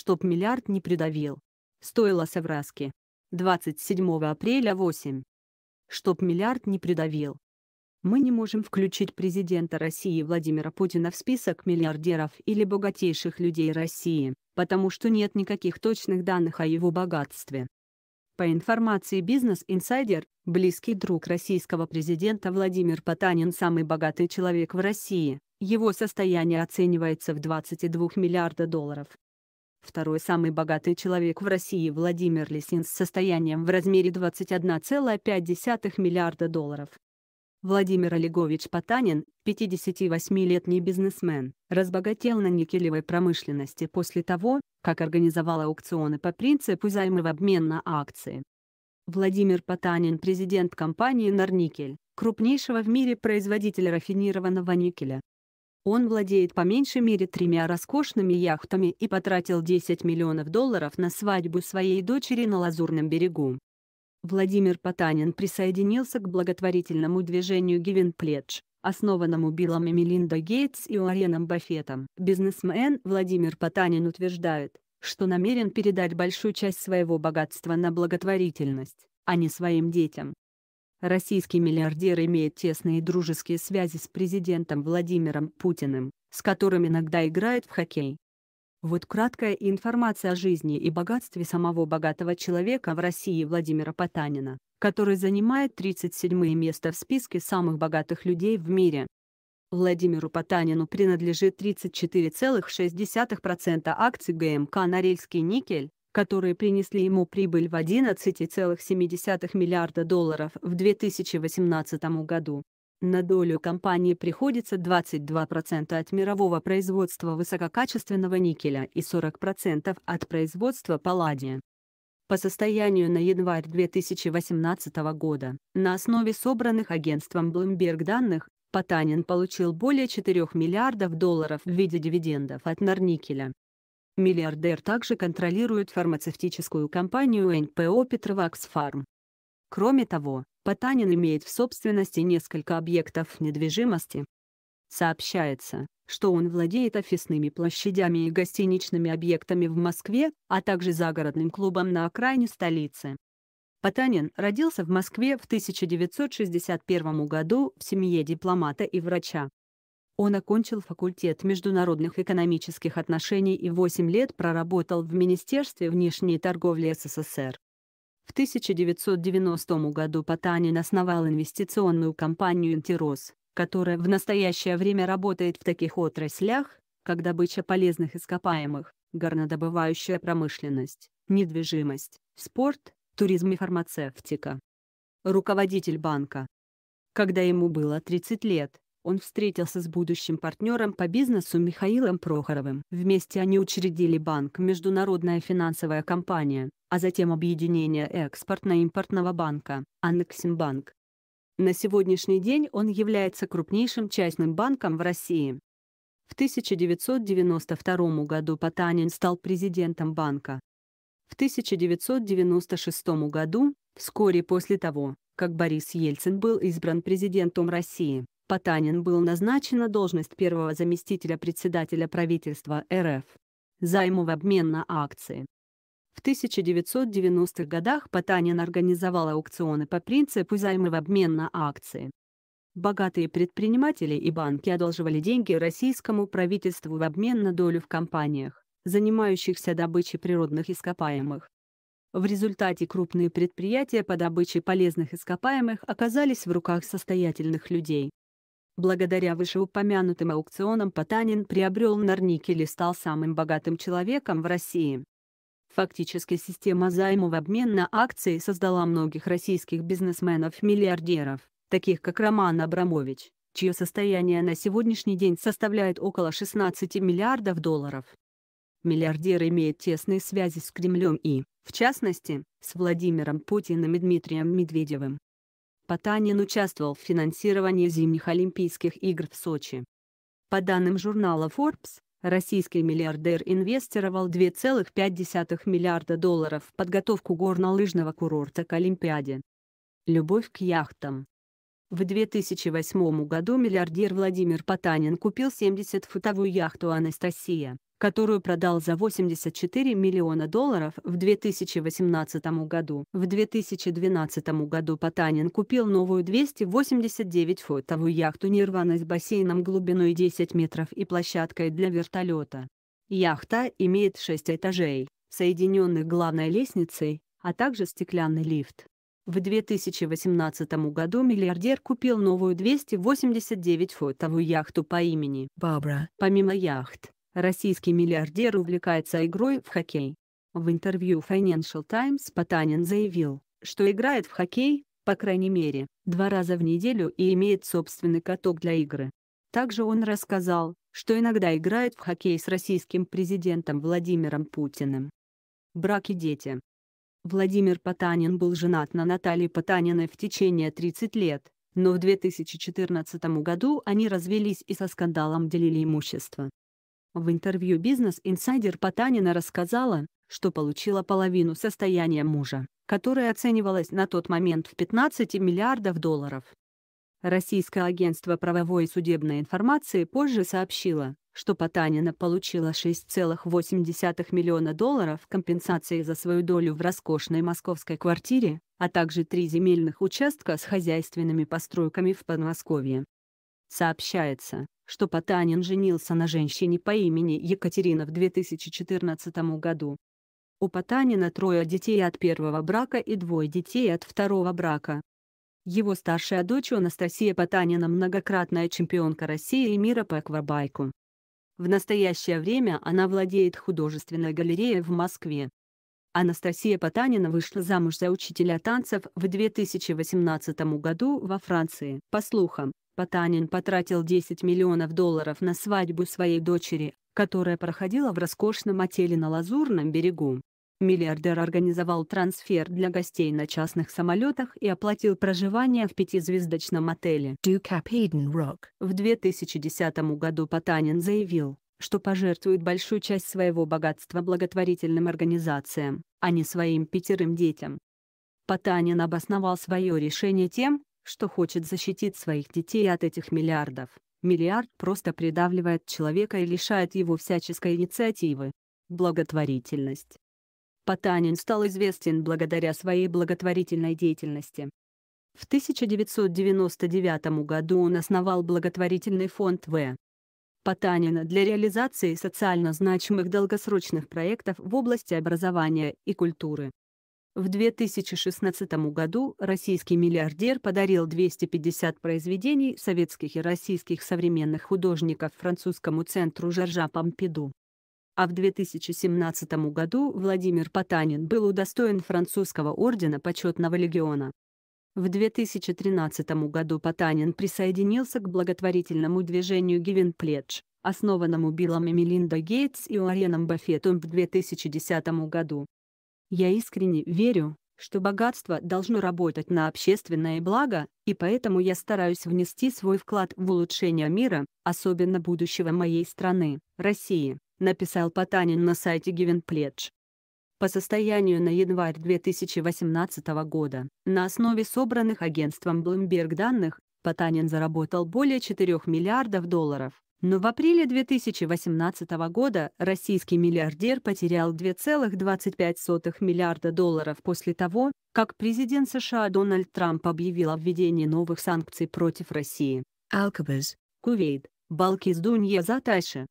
чтоб миллиард не придавил. Стоило совраски. 27 апреля 8. Чтоб миллиард не придавил. Мы не можем включить президента России Владимира Путина в список миллиардеров или богатейших людей России, потому что нет никаких точных данных о его богатстве. По информации Business Insider, близкий друг российского президента Владимир Потанин самый богатый человек в России, его состояние оценивается в 22 миллиарда долларов. Второй самый богатый человек в России Владимир Лисин с состоянием в размере 21,5 миллиарда долларов. Владимир Олегович Потанин, 58-летний бизнесмен, разбогател на никелевой промышленности после того, как организовал аукционы по принципу займа в обмен на акции. Владимир Потанин – президент компании «Норникель», крупнейшего в мире производителя рафинированного никеля. Он владеет по меньшей мере тремя роскошными яхтами и потратил 10 миллионов долларов на свадьбу своей дочери на Лазурном берегу. Владимир Потанин присоединился к благотворительному движению Given Pledge, основанному Биллом и Мелиндой Гейтс и Уорреном Баффетом. Бизнесмен Владимир Потанин утверждает, что намерен передать большую часть своего богатства на благотворительность, а не своим детям. Российский миллиардер имеет тесные дружеские связи с президентом Владимиром Путиным, с которым иногда играет в хоккей. Вот краткая информация о жизни и богатстве самого богатого человека в России Владимира Потанина, который занимает 37 место в списке самых богатых людей в мире. Владимиру Потанину принадлежит 34,6% акций ГМК «Норильский никель», которые принесли ему прибыль в 11,7 миллиарда долларов в 2018 году. На долю компании приходится 22% от мирового производства высококачественного никеля и 40% от производства палладия. По состоянию на январь 2018 года, на основе собранных агентством Bloomberg данных, Потанин получил более 4 миллиардов долларов в виде дивидендов от Норникеля. Миллиардер также контролирует фармацевтическую компанию НПО Петроваксфарм. Кроме того, Потанин имеет в собственности несколько объектов недвижимости. Сообщается, что он владеет офисными площадями и гостиничными объектами в Москве, а также загородным клубом на окраине столицы. Потанин родился в Москве в 1961 году в семье дипломата и врача. Он окончил факультет международных экономических отношений и 8 лет проработал в Министерстве внешней торговли СССР. В 1990 году Потанин основал инвестиционную компанию «Интирос», которая в настоящее время работает в таких отраслях, как добыча полезных ископаемых, горнодобывающая промышленность, недвижимость, спорт, туризм и фармацевтика. Руководитель банка. Когда ему было 30 лет, он встретился с будущим партнером по бизнесу Михаилом Прохоровым. Вместе они учредили банк «Международная финансовая компания», а затем объединение экспортно-импортного банка «Аннексимбанк». На сегодняшний день он является крупнейшим частным банком в России. В 1992 году Потанин стал президентом банка. В 1996 году, вскоре после того, как Борис Ельцин был избран президентом России, Потанин был назначен на должность первого заместителя председателя правительства РФ. Займу в обмен на акции. В 1990-х годах Потанин организовал аукционы по принципу займы в обмен на акции. Богатые предприниматели и банки одолживали деньги российскому правительству в обмен на долю в компаниях, занимающихся добычей природных ископаемых. В результате крупные предприятия по добыче полезных ископаемых оказались в руках состоятельных людей. Благодаря вышеупомянутым аукционам Потанин приобрел Нарникель и стал самым богатым человеком в России. Фактически система займов в обмен на акции создала многих российских бизнесменов-миллиардеров, таких как Роман Абрамович, чье состояние на сегодняшний день составляет около 16 миллиардов долларов. Миллиардер имеет тесные связи с Кремлем и, в частности, с Владимиром Путиным и Дмитрием Медведевым. Потанин участвовал в финансировании зимних Олимпийских игр в Сочи. По данным журнала Forbes, российский миллиардер инвестировал 2,5 миллиарда долларов в подготовку горнолыжного курорта к Олимпиаде. Любовь к яхтам. В 2008 году миллиардер Владимир Потанин купил 70-футовую яхту «Анастасия», которую продал за 84 миллиона долларов в 2018 году. В 2012 году Потанин купил новую 289-футовую яхту «Нирвана» с бассейном глубиной 10 метров и площадкой для вертолета. Яхта имеет 6 этажей, соединенных главной лестницей, а также стеклянный лифт. В 2018 году миллиардер купил новую 289-футовую яхту по имени Бабра. Помимо яхт, Российский миллиардер увлекается игрой в хоккей. В интервью Financial Times Потанин заявил, что играет в хоккей, по крайней мере, два раза в неделю и имеет собственный каток для игры. Также он рассказал, что иногда играет в хоккей с российским президентом Владимиром Путиным. Брак и дети. Владимир Потанин был женат на Наталье Потаниной в течение 30 лет, но в 2014 году они развелись и со скандалом делили имущество. В интервью «Бизнес Инсайдер» Потанина рассказала, что получила половину состояния мужа, которое оценивалось на тот момент в 15 миллиардов долларов. Российское агентство правовой и судебной информации позже сообщило, что Потанина получила 6,8 миллиона долларов компенсации за свою долю в роскошной московской квартире, а также три земельных участка с хозяйственными постройками в Подмосковье. Сообщается, что Потанин женился на женщине по имени Екатерина в 2014 году. У Потанина трое детей от первого брака и двое детей от второго брака. Его старшая дочь Анастасия Потанина многократная чемпионка России и мира по аквабайку. В настоящее время она владеет художественной галереей в Москве. Анастасия Потанина вышла замуж за учителя танцев в 2018 году во Франции. По слухам, Потанин потратил 10 миллионов долларов на свадьбу своей дочери, которая проходила в роскошном отеле на Лазурном берегу. Миллиардер организовал трансфер для гостей на частных самолетах и оплатил проживание в пятизвездочном отеле Duke Eden Rock. В 2010 году Потанин заявил, что пожертвует большую часть своего богатства благотворительным организациям, а не своим пятерым детям. Потанин обосновал свое решение тем, что хочет защитить своих детей от этих миллиардов. Миллиард просто придавливает человека и лишает его всяческой инициативы. Благотворительность. Потанин стал известен благодаря своей благотворительной деятельности. В 1999 году он основал благотворительный фонд В. Потанина для реализации социально значимых долгосрочных проектов в области образования и культуры. В 2016 году российский миллиардер подарил 250 произведений советских и российских современных художников французскому центру Жоржа Помпиду. А в 2017 году Владимир Потанин был удостоен французского ордена почетного легиона. В 2013 году Потанин присоединился к благотворительному движению Given Pledge, основанному Биллом и Мелиндой Гейтс и Уорреном Баффетом в 2010 году. Я искренне верю, что богатство должно работать на общественное благо, и поэтому я стараюсь внести свой вклад в улучшение мира, особенно будущего моей страны, России, написал Потанин на сайте Given Pledge. По состоянию на январь 2018 года, на основе собранных агентством Bloomberg данных, Потанин заработал более 4 миллиардов долларов. Но в апреле 2018 года российский миллиардер потерял 2,25 миллиарда долларов после того, как президент США Дональд Трамп объявил о введении новых санкций против России. Алкабез, Кувейт, Балкиз, Дунья, Затайши,